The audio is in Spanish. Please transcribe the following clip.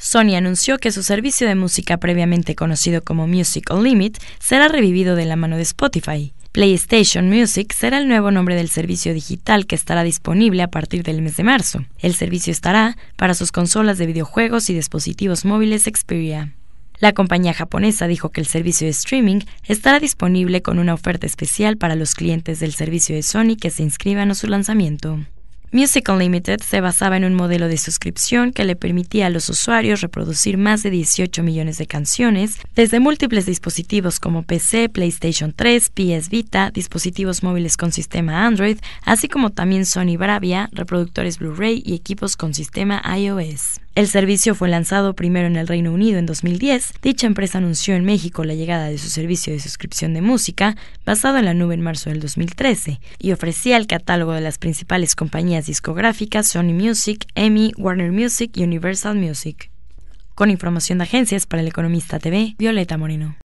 Sony anunció que su servicio de música previamente conocido como Music Unlimited será revivido de la mano de Spotify. PlayStation Music será el nuevo nombre del servicio digital que estará disponible a partir del mes de marzo. El servicio estará para sus consolas de videojuegos y dispositivos móviles Xperia. La compañía japonesa dijo que el servicio de streaming estará disponible con una oferta especial para los clientes del servicio de Sony que se inscriban a su lanzamiento. Music Unlimited se basaba en un modelo de suscripción que le permitía a los usuarios reproducir más de 18 millones de canciones desde múltiples dispositivos como PC, PlayStation 3, PS Vita, dispositivos móviles con sistema Android, así como también Sony Bravia, reproductores Blu-ray y equipos con sistema iOS. El servicio fue lanzado primero en el Reino Unido en 2010. Dicha empresa anunció en México la llegada de su servicio de suscripción de música basado en la nube en marzo del 2013 y ofrecía el catálogo de las principales compañías discográficas Sony Music, EMI, Warner Music y Universal Music. Con información de agencias para el Economista TV, Violeta Moreno.